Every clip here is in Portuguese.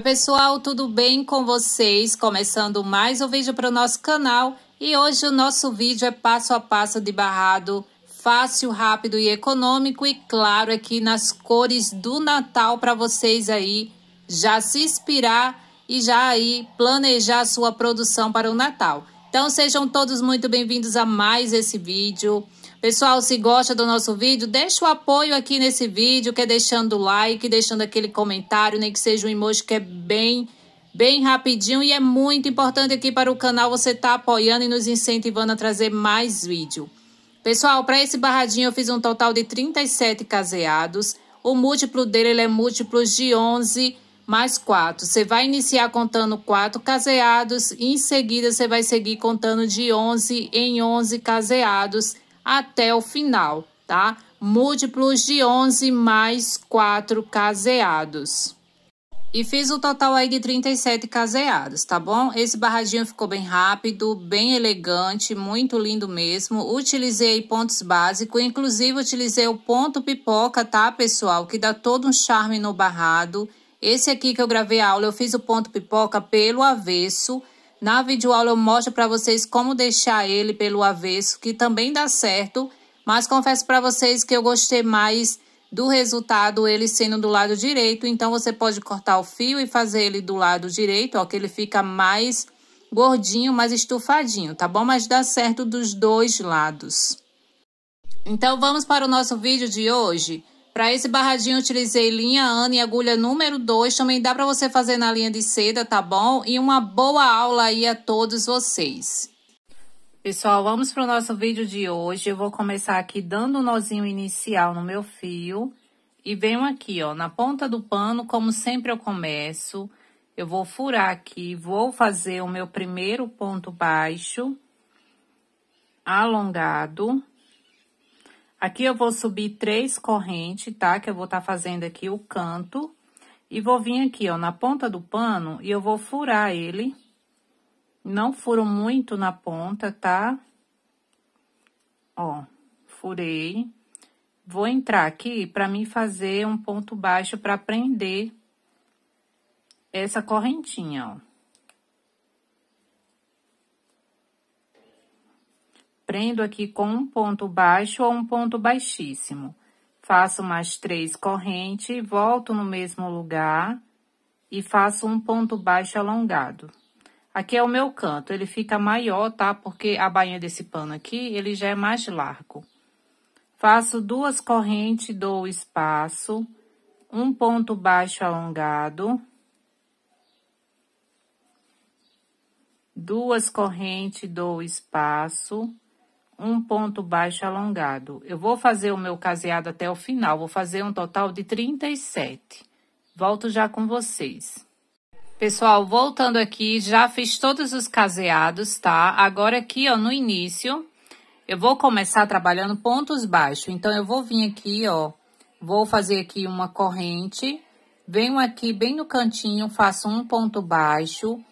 Oi pessoal, tudo bem com vocês? Começando mais um vídeo para o nosso canal e hoje o nosso vídeo é passo a passo de barrado fácil, rápido e econômico e claro aqui nas cores do Natal para vocês aí já se inspirar e já aí planejar a sua produção para o Natal. Então sejam todos muito bem-vindos a mais esse vídeo. Pessoal, se gosta do nosso vídeo, deixa o apoio aqui nesse vídeo, que é deixando o like, deixando aquele comentário, nem que seja um emoji que é bem bem rapidinho e é muito importante aqui para o canal você estar tá apoiando e nos incentivando a trazer mais vídeo. Pessoal, para esse barradinho eu fiz um total de 37 caseados. O múltiplo dele ele é múltiplo de 11 mais 4. Você vai iniciar contando 4 caseados e em seguida você vai seguir contando de 11 em 11 caseados até o final, tá? Múltiplos de 11 mais 4 caseados. E fiz o total aí de 37 caseados, tá bom? Esse barradinho ficou bem rápido, bem elegante, muito lindo mesmo. Utilizei pontos básicos, inclusive utilizei o ponto pipoca, tá, pessoal? Que dá todo um charme no barrado. Esse aqui que eu gravei a aula, eu fiz o ponto pipoca pelo avesso na videoaula eu mostro para vocês como deixar ele pelo avesso, que também dá certo, mas confesso para vocês que eu gostei mais do resultado ele sendo do lado direito, então você pode cortar o fio e fazer ele do lado direito, ó, que ele fica mais gordinho, mais estufadinho, tá bom? Mas dá certo dos dois lados. Então vamos para o nosso vídeo de hoje. Para esse barradinho utilizei linha Ana e agulha número 2, também dá para você fazer na linha de seda, tá bom? E uma boa aula aí a todos vocês. Pessoal, vamos para o nosso vídeo de hoje. Eu vou começar aqui dando o um nozinho inicial no meu fio. E venho aqui, ó, na ponta do pano, como sempre eu começo. Eu vou furar aqui, vou fazer o meu primeiro ponto baixo. Alongado. Aqui eu vou subir três correntes, tá? Que eu vou estar tá fazendo aqui o canto. E vou vir aqui, ó, na ponta do pano e eu vou furar ele. Não furo muito na ponta, tá? Ó, furei. Vou entrar aqui para mim fazer um ponto baixo para prender essa correntinha, ó. prendo aqui com um ponto baixo ou um ponto baixíssimo. Faço mais três correntes, volto no mesmo lugar e faço um ponto baixo alongado. Aqui é o meu canto, ele fica maior, tá? Porque a bainha desse pano aqui, ele já é mais largo. Faço duas correntes, dou espaço, um ponto baixo alongado, duas correntes, dou espaço, um ponto baixo alongado. Eu vou fazer o meu caseado até o final, vou fazer um total de 37. Volto já com vocês. Pessoal, voltando aqui, já fiz todos os caseados, tá? Agora aqui, ó, no início, eu vou começar trabalhando pontos baixos. Então, eu vou vir aqui, ó, vou fazer aqui uma corrente, venho aqui bem no cantinho, faço um ponto baixo,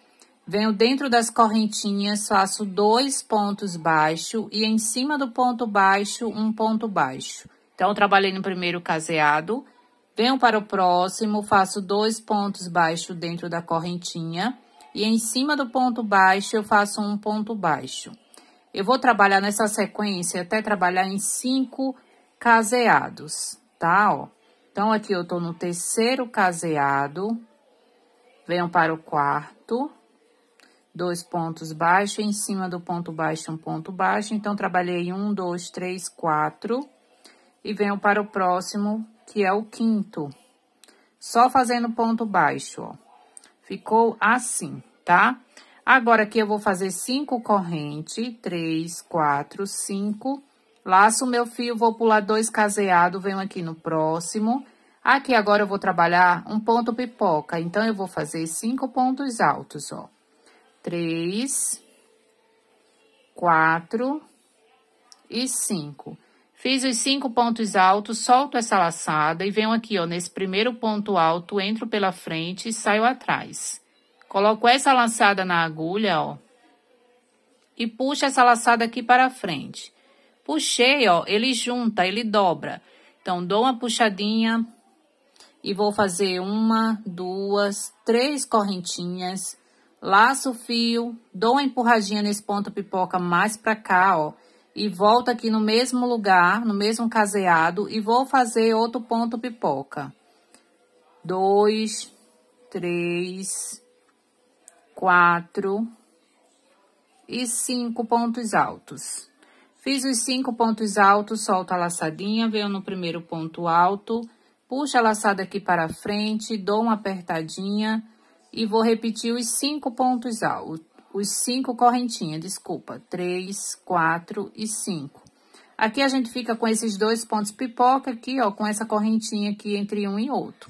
Venho dentro das correntinhas, faço dois pontos baixos e em cima do ponto baixo, um ponto baixo. Então, trabalhei no primeiro caseado, venho para o próximo, faço dois pontos baixo dentro da correntinha e em cima do ponto baixo, eu faço um ponto baixo. Eu vou trabalhar nessa sequência até trabalhar em cinco caseados, tá? Ó. Então, aqui eu tô no terceiro caseado, venho para o quarto dois pontos baixos, em cima do ponto baixo, um ponto baixo. Então, trabalhei um, dois, três, quatro, e venho para o próximo, que é o quinto. Só fazendo ponto baixo, ó. Ficou assim, tá? Agora, aqui eu vou fazer cinco corrente, três, quatro, cinco. Laço meu fio, vou pular dois caseados venho aqui no próximo. Aqui agora eu vou trabalhar um ponto pipoca, então eu vou fazer cinco pontos altos, ó três, quatro e cinco. Fiz os cinco pontos altos, solto essa laçada e venho aqui, ó, nesse primeiro ponto alto, entro pela frente e saio atrás. Coloco essa laçada na agulha, ó, e puxo essa laçada aqui para frente. Puxei, ó, ele junta, ele dobra. Então, dou uma puxadinha e vou fazer uma, duas, três correntinhas laço o fio, dou uma empurradinha nesse ponto pipoca mais pra cá, ó, e volto aqui no mesmo lugar, no mesmo caseado, e vou fazer outro ponto pipoca. Dois, três, quatro e cinco pontos altos. Fiz os cinco pontos altos, solto a laçadinha, venho no primeiro ponto alto, puxo a laçada aqui para frente, dou uma apertadinha, e vou repetir os cinco pontos altos, os cinco correntinhas, desculpa, três, quatro e cinco. Aqui a gente fica com esses dois pontos pipoca aqui, ó, com essa correntinha aqui entre um e outro.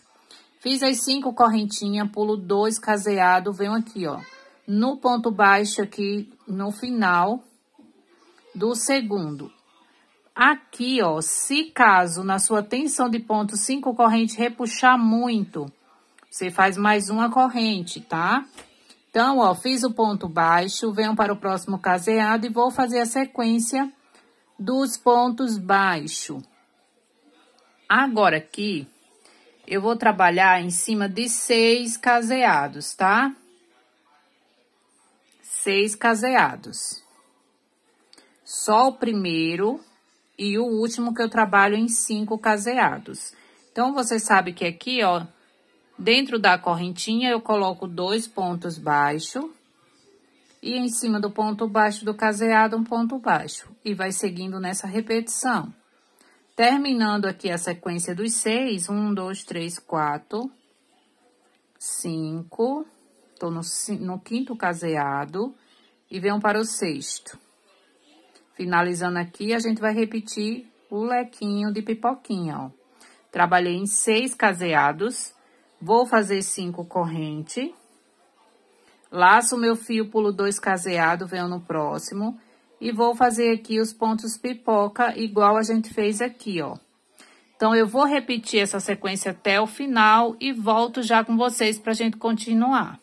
Fiz as cinco correntinhas, pulo dois caseado, venho aqui, ó, no ponto baixo aqui, no final do segundo. Aqui, ó, se caso na sua tensão de ponto cinco corrente repuxar muito, você faz mais uma corrente, tá? Então, ó, fiz o ponto baixo, venho para o próximo caseado e vou fazer a sequência dos pontos baixo. Agora aqui, eu vou trabalhar em cima de seis caseados, tá? Seis caseados. Só o primeiro e o último que eu trabalho em cinco caseados. Então, você sabe que aqui, ó, Dentro da correntinha, eu coloco dois pontos baixo. E em cima do ponto baixo do caseado, um ponto baixo. E vai seguindo nessa repetição. Terminando aqui a sequência dos seis. Um, dois, três, quatro, cinco. Tô no, no quinto caseado. E venho para o sexto. Finalizando aqui, a gente vai repetir o lequinho de pipoquinha, ó. Trabalhei em seis caseados Vou fazer cinco corrente. Laço meu fio, pulo dois caseado, venho no próximo. E vou fazer aqui os pontos pipoca, igual a gente fez aqui, ó. Então, eu vou repetir essa sequência até o final e volto já com vocês pra gente continuar.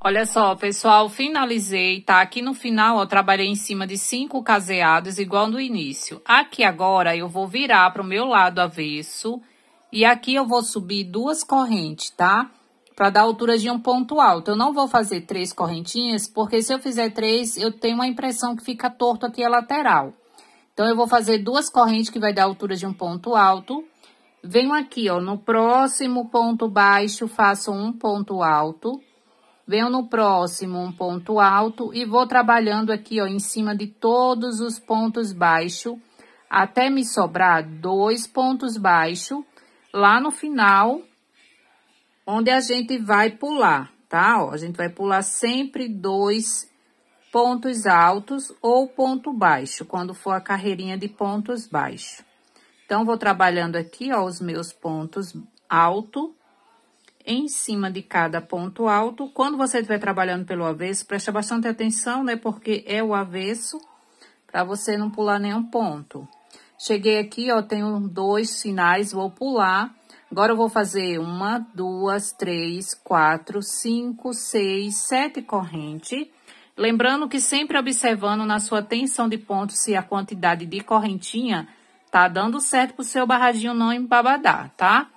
Olha só, pessoal, finalizei, tá? Aqui no final, ó, trabalhei em cima de cinco caseados, igual no início. Aqui agora, eu vou virar pro meu lado avesso e aqui eu vou subir duas correntes, tá? Para dar altura de um ponto alto. Eu não vou fazer três correntinhas, porque se eu fizer três, eu tenho uma impressão que fica torto aqui a lateral. Então, eu vou fazer duas correntes que vai dar altura de um ponto alto. Venho aqui, ó, no próximo ponto baixo, faço um ponto alto. Venho no próximo um ponto alto e vou trabalhando aqui, ó, em cima de todos os pontos baixos, até me sobrar dois pontos baixos lá no final, onde a gente vai pular, tá? Ó, a gente vai pular sempre dois pontos altos ou ponto baixo, quando for a carreirinha de pontos baixos. Então, vou trabalhando aqui, ó, os meus pontos alto em cima de cada ponto alto. Quando você estiver trabalhando pelo avesso, preste bastante atenção, né? Porque é o avesso, para você não pular nenhum ponto. Cheguei aqui, ó, tenho dois sinais, vou pular. Agora eu vou fazer uma, duas, três, quatro, cinco, seis, sete corrente. Lembrando que sempre observando na sua tensão de pontos se a quantidade de correntinha tá dando certo pro seu barradinho não embabadar, tá?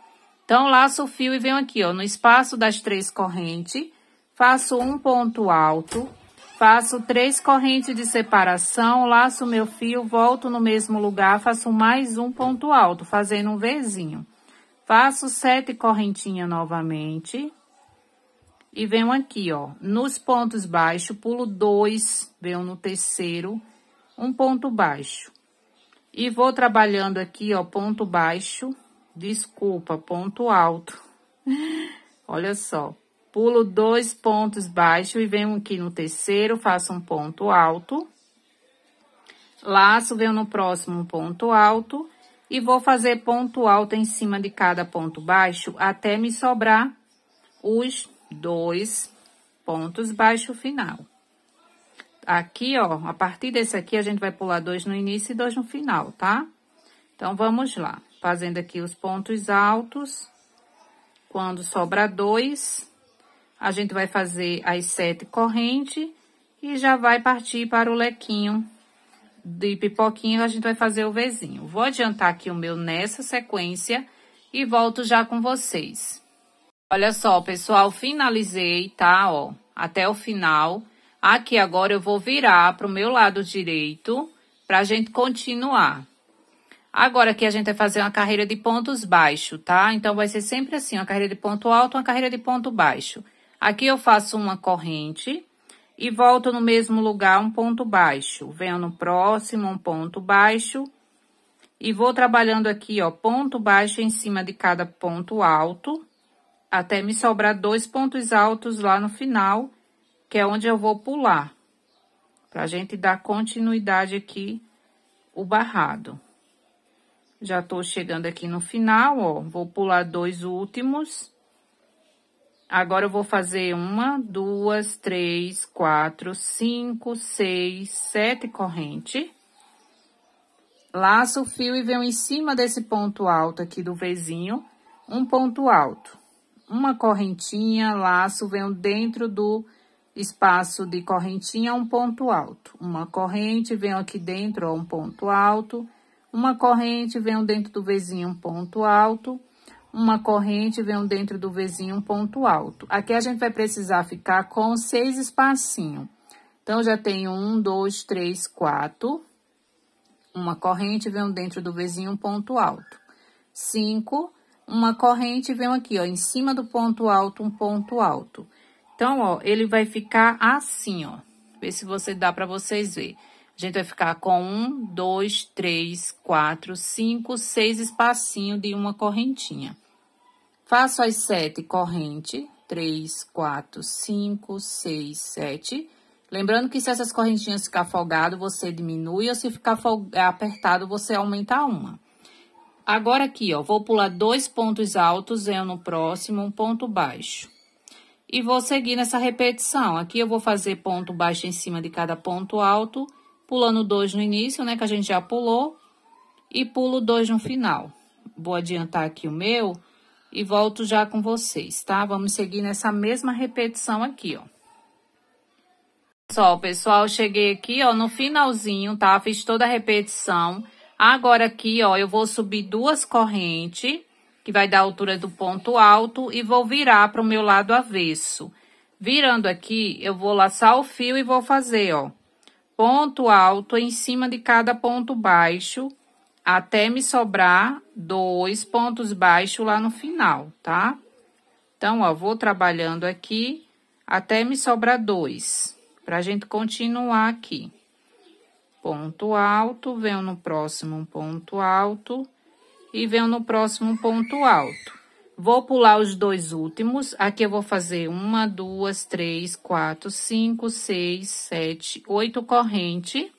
Então, laço o fio e venho aqui, ó, no espaço das três correntes, faço um ponto alto, faço três correntes de separação, laço meu fio, volto no mesmo lugar, faço mais um ponto alto, fazendo um Vzinho. Faço sete correntinhas novamente. E venho aqui, ó, nos pontos baixos, pulo dois, venho no terceiro, um ponto baixo. E vou trabalhando aqui, ó, ponto baixo, desculpa, ponto alto. Olha só, pulo dois pontos baixos e venho aqui no terceiro, faço um ponto alto. Laço, venho no próximo ponto alto e vou fazer ponto alto em cima de cada ponto baixo até me sobrar os dois pontos baixo final. Aqui, ó, a partir desse aqui, a gente vai pular dois no início e dois no final, tá? Então, vamos lá. Fazendo aqui os pontos altos. Quando sobra dois, a gente vai fazer as sete correntes e já vai partir para o lequinho de pipoquinha, a gente vai fazer o Vzinho. Vou adiantar aqui o meu nessa sequência e volto já com vocês. Olha só, pessoal, finalizei, tá? Ó, até o final. Aqui agora eu vou virar para o meu lado direito para a gente continuar. Agora aqui a gente vai fazer uma carreira de pontos baixo, tá? Então, vai ser sempre assim, uma carreira de ponto alto, uma carreira de ponto baixo. Aqui eu faço uma corrente e volto no mesmo lugar um ponto baixo. Venho no próximo um ponto baixo e vou trabalhando aqui, ó, ponto baixo em cima de cada ponto alto, até me sobrar dois pontos altos lá no final, que é onde eu vou pular, pra gente dar continuidade aqui o barrado. Já tô chegando aqui no final, ó, vou pular dois últimos Agora eu vou fazer uma, duas, três, quatro, cinco, seis, sete corrente. Laço o fio e venho em cima desse ponto alto aqui do vizinho, um ponto alto. Uma correntinha, laço, venho dentro do espaço de correntinha, um ponto alto. Uma corrente, venho aqui dentro, ó, um ponto alto. Uma corrente, venho dentro do vizinho, um ponto alto uma corrente vem dentro do vizinho um ponto alto. Aqui a gente vai precisar ficar com seis espacinhos. Então, já tenho um, dois, três, quatro. Uma corrente vem dentro do vizinho um ponto alto. Cinco, uma corrente vem aqui, ó, em cima do ponto alto, um ponto alto. Então, ó, ele vai ficar assim, ó. Vê se você dá para vocês ver. A gente vai ficar com um, dois, três, quatro, cinco, seis espacinho de uma correntinha. Faço as sete corrente, três, quatro, cinco, seis, sete. Lembrando que se essas correntinhas ficar folgado, você diminui, ou se ficar apertado, você aumenta uma. Agora aqui, ó, vou pular dois pontos altos, eu no próximo, um ponto baixo. E vou seguir nessa repetição. Aqui eu vou fazer ponto baixo em cima de cada ponto alto, pulando dois no início, né, que a gente já pulou, e pulo dois no final. Vou adiantar aqui o meu e volto já com vocês, tá? Vamos seguir nessa mesma repetição aqui, ó. Pessoal, pessoal, cheguei aqui, ó, no finalzinho, tá? Fiz toda a repetição. Agora aqui, ó, eu vou subir duas correntes, que vai dar a altura do ponto alto, e vou virar para o meu lado avesso. Virando aqui, eu vou laçar o fio e vou fazer, ó, ponto alto em cima de cada ponto baixo, até me sobrar dois pontos baixos lá no final, tá? Então, ó, vou trabalhando aqui até me sobrar dois, pra gente continuar aqui. Ponto alto, venho no próximo ponto alto e venho no próximo ponto alto. Vou pular os dois últimos. Aqui eu vou fazer uma, duas, três, quatro, cinco, seis, sete, oito corrente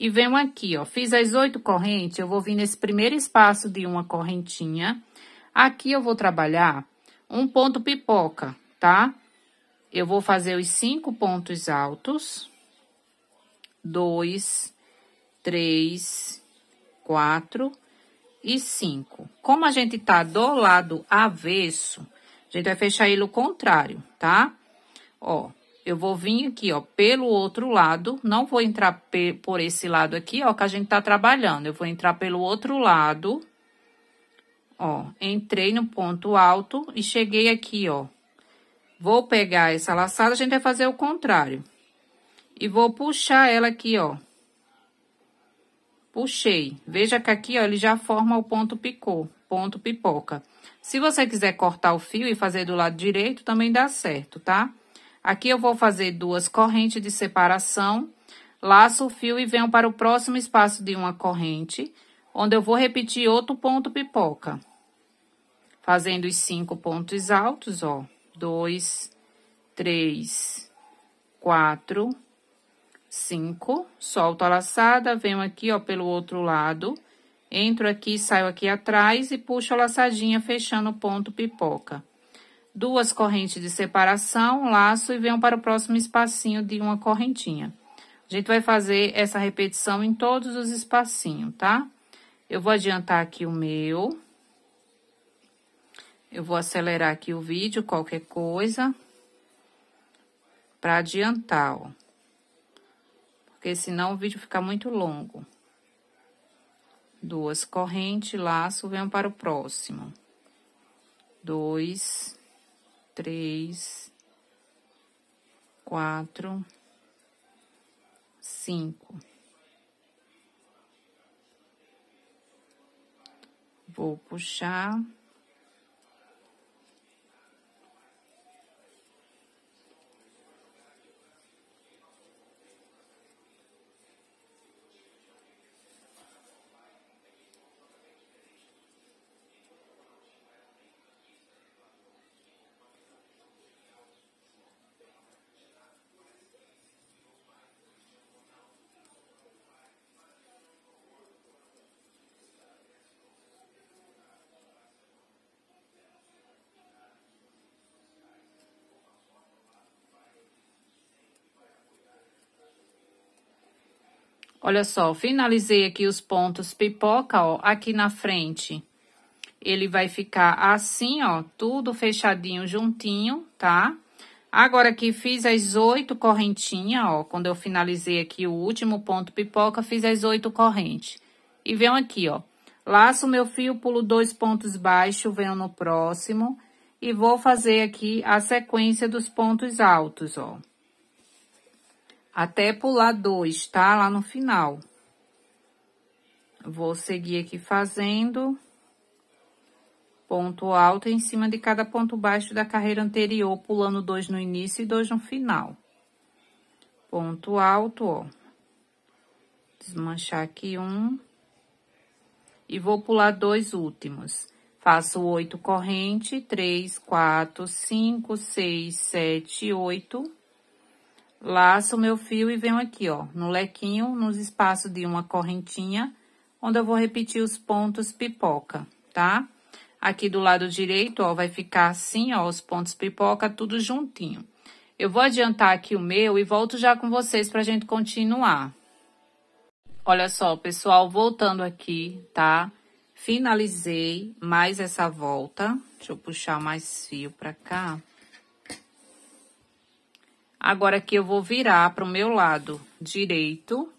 e venho aqui, ó, fiz as oito correntes, eu vou vir nesse primeiro espaço de uma correntinha. Aqui eu vou trabalhar um ponto pipoca, tá? Eu vou fazer os cinco pontos altos. Dois, três, quatro e cinco. Como a gente tá do lado avesso, a gente vai fechar ele o contrário, tá? Ó, eu vou vir aqui, ó, pelo outro lado, não vou entrar por esse lado aqui, ó, que a gente tá trabalhando. Eu vou entrar pelo outro lado, ó, entrei no ponto alto e cheguei aqui, ó. Vou pegar essa laçada, a gente vai fazer o contrário. E vou puxar ela aqui, ó. Puxei. Veja que aqui, ó, ele já forma o ponto picô, ponto pipoca. Se você quiser cortar o fio e fazer do lado direito, também dá certo, tá? Tá? Aqui eu vou fazer duas correntes de separação, laço o fio e venho para o próximo espaço de uma corrente, onde eu vou repetir outro ponto pipoca. Fazendo os cinco pontos altos, ó. Dois, três, quatro, cinco. Solto a laçada, venho aqui, ó, pelo outro lado. Entro aqui, saio aqui atrás e puxo a laçadinha, fechando o ponto pipoca duas correntes de separação, laço e venham para o próximo espacinho de uma correntinha. A gente vai fazer essa repetição em todos os espacinhos, tá? Eu vou adiantar aqui o meu. Eu vou acelerar aqui o vídeo, qualquer coisa, para adiantar, ó. Porque senão o vídeo fica muito longo. Duas correntes, laço, venham para o próximo. Dois, três, quatro, cinco. Vou puxar. Olha só, finalizei aqui os pontos pipoca, ó, aqui na frente. Ele vai ficar assim, ó, tudo fechadinho juntinho, tá? Agora aqui fiz as oito correntinhas, ó, quando eu finalizei aqui o último ponto pipoca, fiz as oito correntes. E venho aqui, ó, laço meu fio, pulo dois pontos baixos, venho no próximo e vou fazer aqui a sequência dos pontos altos, ó até pular dois, tá? Lá no final. Vou seguir aqui fazendo ponto alto em cima de cada ponto baixo da carreira anterior, pulando dois no início e dois no final. Ponto alto, ó. Desmanchar aqui um. E vou pular dois últimos. Faço oito corrente, três, quatro, cinco, seis, sete, oito laço meu fio e venho aqui, ó, no lequinho, nos espaços de uma correntinha, onde eu vou repetir os pontos pipoca, tá? Aqui do lado direito, ó, vai ficar assim, ó, os pontos pipoca, tudo juntinho. Eu vou adiantar aqui o meu e volto já com vocês pra gente continuar. Olha só, pessoal, voltando aqui, tá? Finalizei mais essa volta. Deixa eu puxar mais fio pra cá. Agora aqui eu vou virar para o meu lado direito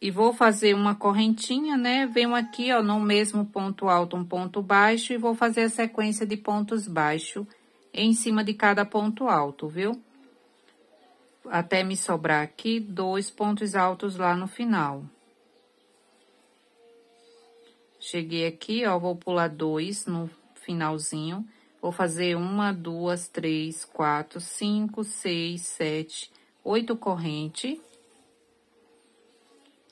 e vou fazer uma correntinha, né? Venho aqui, ó, no mesmo ponto alto, um ponto baixo e vou fazer a sequência de pontos baixos em cima de cada ponto alto, viu? Até me sobrar aqui dois pontos altos lá no final. Cheguei aqui, ó, vou pular dois no finalzinho Vou fazer uma, duas, três, quatro, cinco, seis, sete, oito corrente.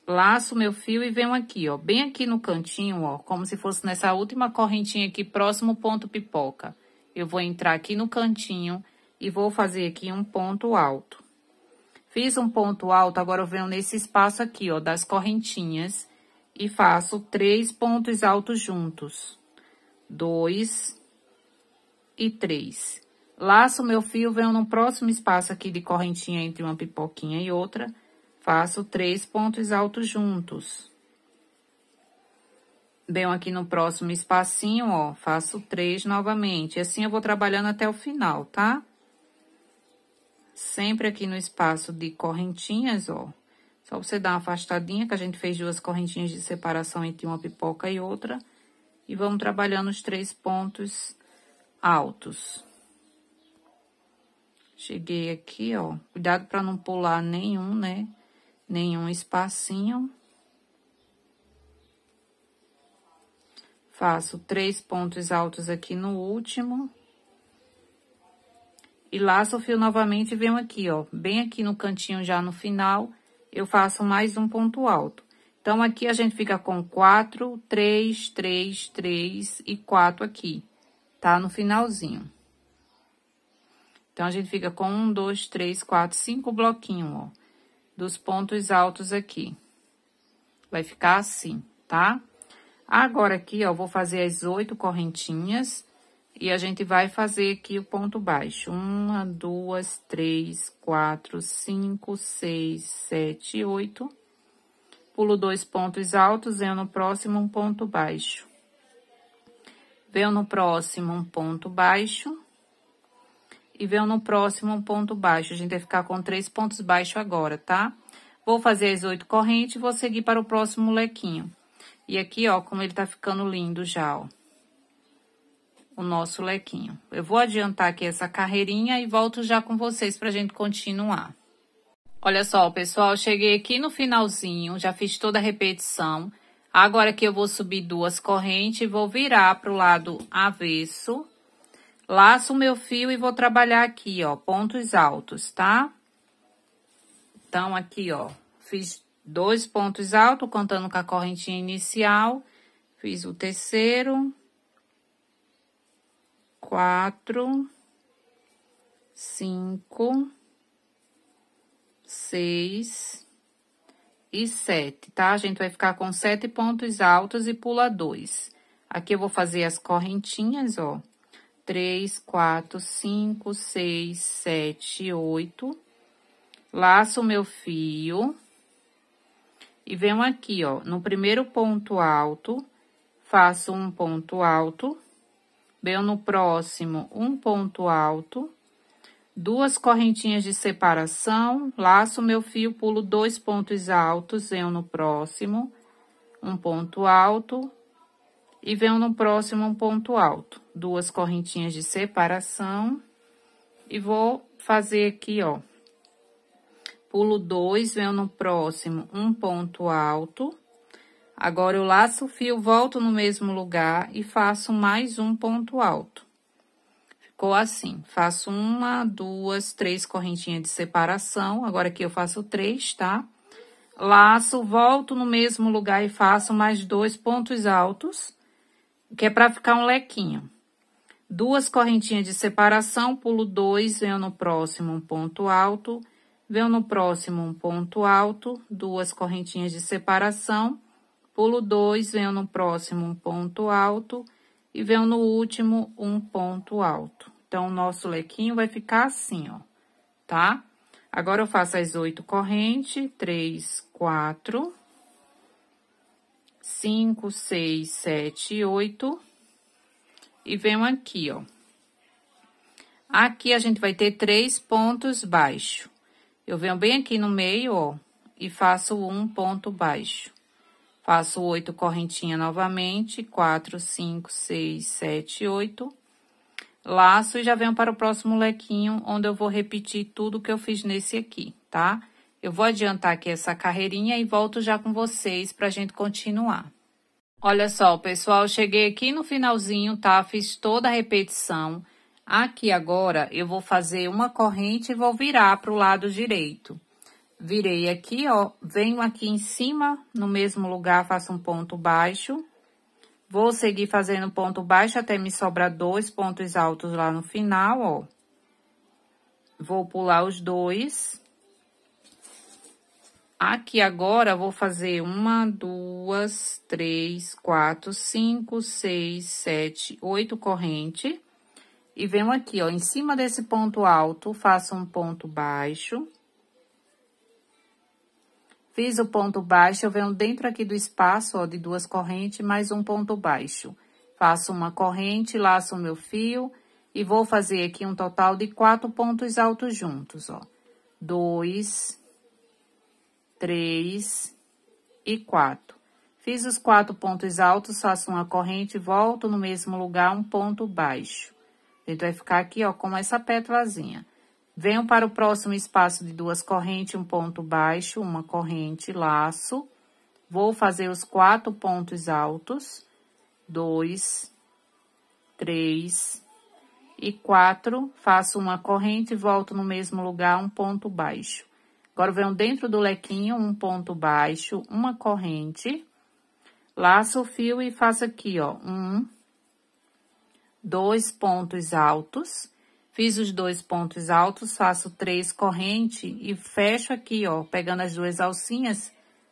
Laço meu fio e venho aqui, ó, bem aqui no cantinho, ó, como se fosse nessa última correntinha aqui, próximo ponto pipoca. Eu vou entrar aqui no cantinho e vou fazer aqui um ponto alto. Fiz um ponto alto, agora eu venho nesse espaço aqui, ó, das correntinhas e faço três pontos altos juntos. Dois, e três. Laço meu fio, venho no próximo espaço aqui de correntinha entre uma pipoquinha e outra, faço três pontos altos juntos. Venho aqui no próximo espacinho, ó, faço três novamente. Assim, eu vou trabalhando até o final, tá? Sempre aqui no espaço de correntinhas, ó. Só você dar uma afastadinha, que a gente fez duas correntinhas de separação entre uma pipoca e outra. E vamos trabalhando os três pontos altos. Cheguei aqui, ó. Cuidado para não pular nenhum, né? Nenhum espacinho. Faço três pontos altos aqui no último. E laço o fio novamente e venho aqui, ó. Bem aqui no cantinho, já no final, eu faço mais um ponto alto. Então, aqui a gente fica com quatro, três, três, três e quatro aqui tá? No finalzinho. Então, a gente fica com um, dois, três, quatro, cinco bloquinhos, ó, dos pontos altos aqui. Vai ficar assim, tá? Agora, aqui, ó, vou fazer as oito correntinhas e a gente vai fazer aqui o ponto baixo. Uma, duas, três, quatro, cinco, seis, sete, oito. Pulo dois pontos altos, venho no próximo um ponto baixo venho no próximo um ponto baixo e venho no próximo um ponto baixo. A gente vai ficar com três pontos baixos agora, tá? Vou fazer as oito correntes e vou seguir para o próximo lequinho. E aqui, ó, como ele tá ficando lindo já, ó, o nosso lequinho. Eu vou adiantar aqui essa carreirinha e volto já com vocês pra gente continuar. Olha só, pessoal, cheguei aqui no finalzinho, já fiz toda a repetição. Agora que eu vou subir duas correntes, vou virar pro lado avesso. Laço o meu fio e vou trabalhar aqui, ó, pontos altos, tá? Então, aqui, ó, fiz dois pontos altos, contando com a correntinha inicial. Fiz o terceiro. Quatro. Cinco. Seis e 7, tá? A gente vai ficar com sete pontos altos e pula dois. Aqui eu vou fazer as correntinhas, ó. 3, 4, 5, 6, 7, 8. Laço o meu fio. E venho aqui, ó, no primeiro ponto alto, faço um ponto alto. Venho no próximo, um ponto alto duas correntinhas de separação, laço meu fio, pulo dois pontos altos, venho no próximo, um ponto alto, e venho no próximo um ponto alto. Duas correntinhas de separação, e vou fazer aqui, ó, pulo dois, venho no próximo um ponto alto. Agora, eu laço o fio, volto no mesmo lugar e faço mais um ponto alto. Ficou assim, faço uma, duas, três correntinhas de separação, agora aqui eu faço três, tá? Laço, volto no mesmo lugar e faço mais dois pontos altos, que é pra ficar um lequinho. Duas correntinhas de separação, pulo dois, venho no próximo um ponto alto, venho no próximo um ponto alto, duas correntinhas de separação, pulo dois, venho no próximo um ponto alto, e venho no último um ponto alto. Então, o nosso lequinho vai ficar assim, ó, tá? Agora, eu faço as oito correntes, três, quatro, cinco, seis, sete, oito, e venho aqui, ó. Aqui, a gente vai ter três pontos baixos. Eu venho bem aqui no meio, ó, e faço um ponto baixo. Faço oito correntinhas novamente, quatro, cinco, seis, sete, oito. Laço e já venho para o próximo lequinho, onde eu vou repetir tudo que eu fiz nesse aqui, tá? Eu vou adiantar aqui essa carreirinha e volto já com vocês pra gente continuar. Olha só, pessoal, cheguei aqui no finalzinho, tá? Fiz toda a repetição. Aqui agora, eu vou fazer uma corrente e vou virar para o lado direito virei aqui, ó, venho aqui em cima, no mesmo lugar, faço um ponto baixo. Vou seguir fazendo ponto baixo até me sobrar dois pontos altos lá no final, ó. Vou pular os dois. Aqui agora, vou fazer uma, duas, três, quatro, cinco, seis, sete, oito corrente. E venho aqui, ó, em cima desse ponto alto, faço um ponto baixo Fiz o ponto baixo, eu venho dentro aqui do espaço, ó, de duas correntes, mais um ponto baixo. Faço uma corrente, laço o meu fio e vou fazer aqui um total de quatro pontos altos juntos, ó. Dois, três e quatro. Fiz os quatro pontos altos, faço uma corrente, volto no mesmo lugar, um ponto baixo. Então, vai ficar aqui, ó, com essa pétalazinha. Venho para o próximo espaço de duas correntes, um ponto baixo, uma corrente, laço. Vou fazer os quatro pontos altos. Dois, três e quatro. Faço uma corrente, e volto no mesmo lugar, um ponto baixo. Agora, venho dentro do lequinho, um ponto baixo, uma corrente. Laço o fio e faço aqui, ó, um, dois pontos altos Fiz os dois pontos altos, faço três corrente e fecho aqui, ó, pegando as duas alcinhas,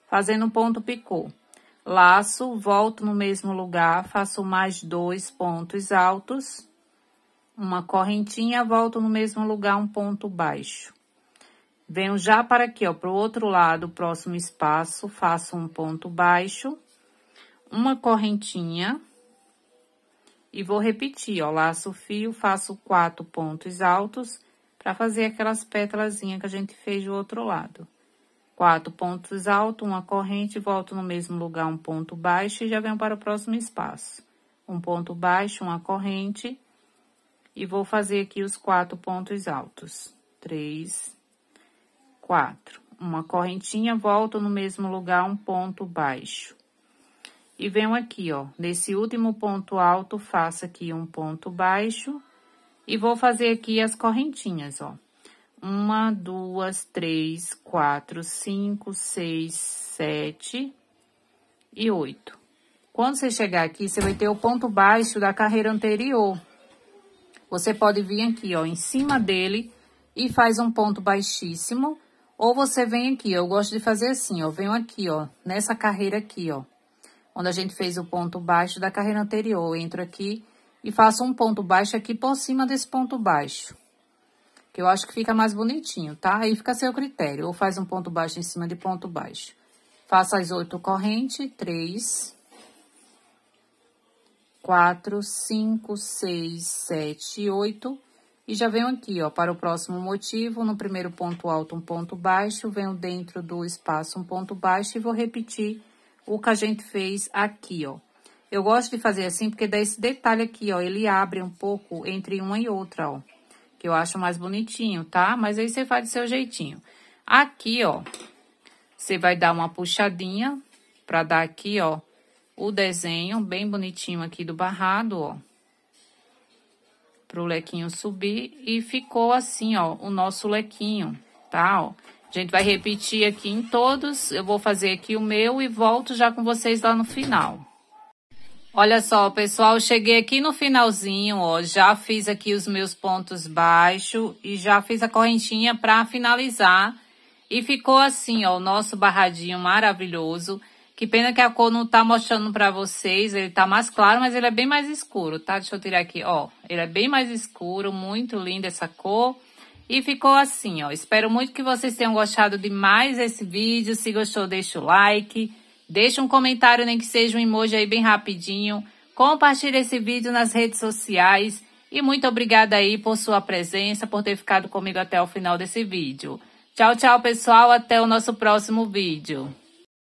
fazendo um ponto picô. Laço, volto no mesmo lugar, faço mais dois pontos altos, uma correntinha, volto no mesmo lugar, um ponto baixo. Venho já para aqui, ó, para o outro lado, próximo espaço, faço um ponto baixo, uma correntinha e vou repetir, ó, laço o fio, faço quatro pontos altos para fazer aquelas pétalazinhas que a gente fez do outro lado. Quatro pontos altos, uma corrente, volto no mesmo lugar um ponto baixo e já venho para o próximo espaço. Um ponto baixo, uma corrente, e vou fazer aqui os quatro pontos altos. Três, quatro. Uma correntinha, volto no mesmo lugar um ponto baixo. E venho aqui, ó, nesse último ponto alto, faço aqui um ponto baixo. E vou fazer aqui as correntinhas, ó. Uma, duas, três, quatro, cinco, seis, sete e oito. Quando você chegar aqui, você vai ter o ponto baixo da carreira anterior. Você pode vir aqui, ó, em cima dele e faz um ponto baixíssimo. Ou você vem aqui, eu gosto de fazer assim, ó, venho aqui, ó, nessa carreira aqui, ó onde a gente fez o ponto baixo da carreira anterior. Eu entro aqui e faço um ponto baixo aqui por cima desse ponto baixo. Que eu acho que fica mais bonitinho, tá? Aí fica a seu critério. Ou faz um ponto baixo em cima de ponto baixo. Faço as oito correntes. Três. Quatro, cinco, seis, sete, oito. E já venho aqui, ó, para o próximo motivo. No primeiro ponto alto, um ponto baixo. Venho dentro do espaço, um ponto baixo. E vou repetir o que a gente fez aqui, ó. Eu gosto de fazer assim porque dá esse detalhe aqui, ó. Ele abre um pouco entre uma e outra, ó. Que eu acho mais bonitinho, tá? Mas aí você faz do seu jeitinho. Aqui, ó, você vai dar uma puxadinha pra dar aqui, ó, o desenho bem bonitinho aqui do barrado, ó. Pro lequinho subir e ficou assim, ó, o nosso lequinho, tá? Ó. A gente vai repetir aqui em todos. Eu vou fazer aqui o meu e volto já com vocês lá no final. Olha só, pessoal, cheguei aqui no finalzinho, ó, já fiz aqui os meus pontos baixos e já fiz a correntinha para finalizar. E ficou assim, ó, o nosso barradinho maravilhoso. Que pena que a cor não tá mostrando para vocês, ele tá mais claro, mas ele é bem mais escuro, tá? Deixa eu tirar aqui, ó, ele é bem mais escuro, muito lindo essa cor. E ficou assim, ó. Espero muito que vocês tenham gostado de mais esse vídeo. Se gostou, deixa o like. Deixa um comentário, nem que seja um emoji aí bem rapidinho. Compartilhe esse vídeo nas redes sociais. E muito obrigada aí por sua presença, por ter ficado comigo até o final desse vídeo. Tchau, tchau, pessoal. Até o nosso próximo vídeo.